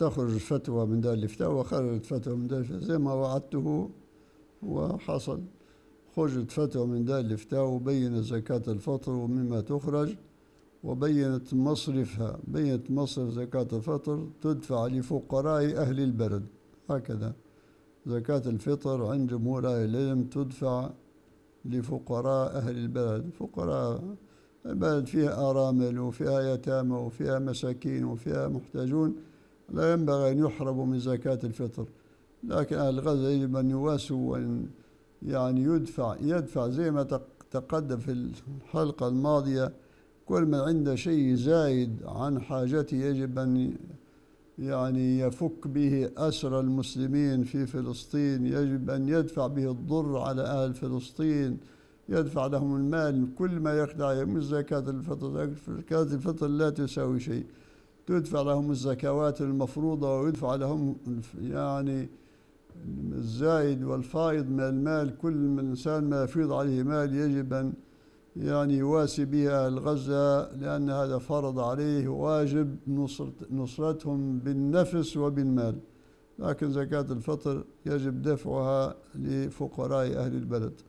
تخرج فتوى من دار الإفتاء وخرجت فتوى من دار الإفتاء زي ما وعدته وحصل خرجت فتوى من دار الإفتاء وبين زكاة الفطر ومما تخرج وبينت مصرفها بينت مصرف زكاة الفطر تدفع لفقراء أهل البلد هكذا زكاة الفطر عند جمهور أهل العلم تدفع لفقراء أهل البلد فقراء البلد فيها أرامل وفيها يتامى وفيها مساكين وفيها محتاجون لا ينبغي أن يحرموا من زكاة الفطر لكن أهل الغزة يجب أن يواسوا وأن يعني يدفع يدفع زي ما تقدم في الحلقة الماضية كل من عنده شيء زايد عن حاجته يجب أن يعني يفك به أسر المسلمين في فلسطين يجب أن يدفع به الضر على أهل فلسطين يدفع لهم المال كل ما يخدع مش زكاة الفطر زكاة الفطر لا تساوي شيء تدفع لهم الزكوات المفروضة ويدفع لهم يعني الزائد والفائض من المال كل من إنسان ما يفيض عليه مال يجب أن يعني يواسي بها الغزة لأن هذا فرض عليه واجب نصرتهم بالنفس وبالمال لكن زكاة الفطر يجب دفعها لفقراء أهل البلد